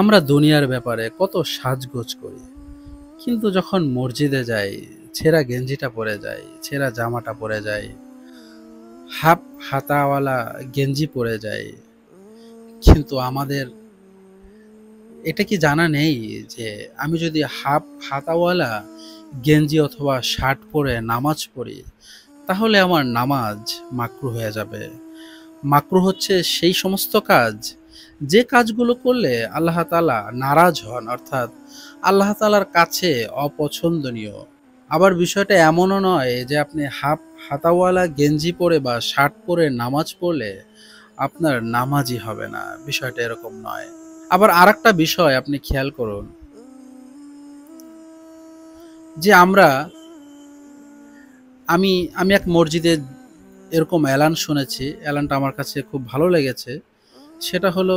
আমরা দুনিয়ার ব্যাপারে কত সাজগোজ করি কিন্তু যখন মসজিদে যাই ছেঁড়া গেঞ্জিটা পরে যাই ছেঁড়া জামাটা পরে যাই হাফ হাতাওয়ালা গেঞ্জি পরে যাই কিন্তু আমাদের এটা কি জানা নেই যে আমি যদি হাফ হাতাওয়ালা গেঞ্জি অথবা শার্ট পরে নামাজ পড়ি তাহলে আমার নামাজ মাকরু হয়ে যাবে মাকরু হচ্ছে সেই সমস্ত কাজ যে কাজগুলো করলে আল্লাহ তালা নারাজ হন অর্থাৎ আল্লাহ তালার কাছে অপছন্দনীয় আবার বিষয়টা এমনও নয় যে আপনি হাফ হাতাওয়ালা গেঞ্জি পরে বা শার্ট পরে নামাজ পড়লে আপনার নামাজই হবে না বিষয়টা এরকম নয় আবার আর বিষয় আপনি খেয়াল করুন যে আমরা আমি আমি এক মসজিদে এরকম অ্যালান শুনেছি অ্যালানটা আমার কাছে খুব ভালো লেগেছে সেটা হলো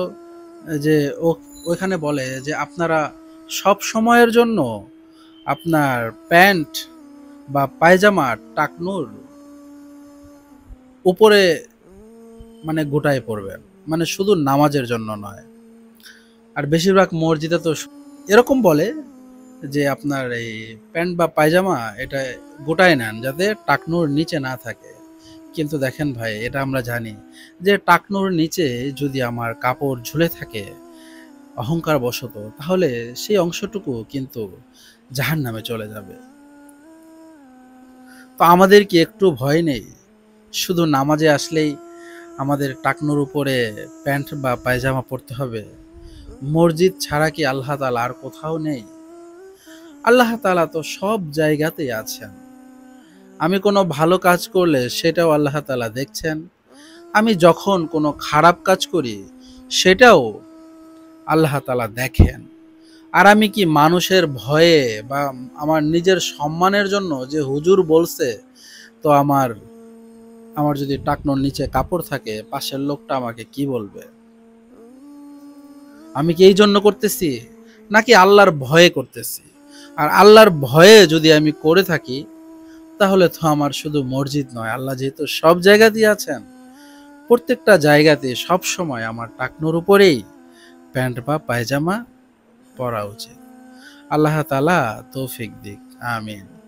যে ওইখানে বলে যে আপনারা সব সময়ের জন্য আপনার প্যান্ট বা পায়জামা টাকনুর উপরে মানে গোটায় পড়বে মানে শুধু নামাজের জন্য নয় আর বেশিরভাগ মসজিদে তো এরকম বলে যে আপনার এই প্যান্ট বা পায়জামা এটা গোটায় নেন যাতে টাকনুর নিচে না থাকে কিন্তু দেখেন ভাই এটা আমরা জানি যে টাকনোর নিচে যদি আমার কাপড় ঝুলে থাকে অহংকার বশত তাহলে সেই অংশটুকু কিন্তু জাহান নামে চলে যাবে তো আমাদের কি একটু ভয় নেই শুধু নামাজে আসলেই আমাদের টাকনোর উপরে প্যান্ট বা পায়জামা পরতে হবে মসজিদ ছাড়া কি আল্লাহ তালা আর কোথাও নেই আল্লাহ তালা তো সব জায়গাতেই আছেন আমি কোনো ভালো কাজ করলে সেটাও আল্লাহ তালা দেখছেন আমি যখন কোনো খারাপ কাজ করি সেটাও আল্লাহ তালা দেখেন আর আমি কি মানুষের ভয়ে বা আমার নিজের সম্মানের জন্য যে হুজুর বলছে তো আমার আমার যদি টাকনোর নিচে কাপড় থাকে পাশের লোকটা আমাকে কি বলবে আমি কি এই জন্য করতেছি নাকি আল্লাহর ভয়ে করতেছি আর আল্লাহর ভয়ে যদি আমি করে থাকি তাহলে তো আমার শুধু মসজিদ নয় আল্লাহ যেহেতু সব জায়গাতেই আছেন প্রত্যেকটা জায়গাতে সব সময় আমার টাকনোর উপরেই প্যান্ট বা পায়জামা পরা উচিত আল্লাহ তালা তৌফিক দিক আমিন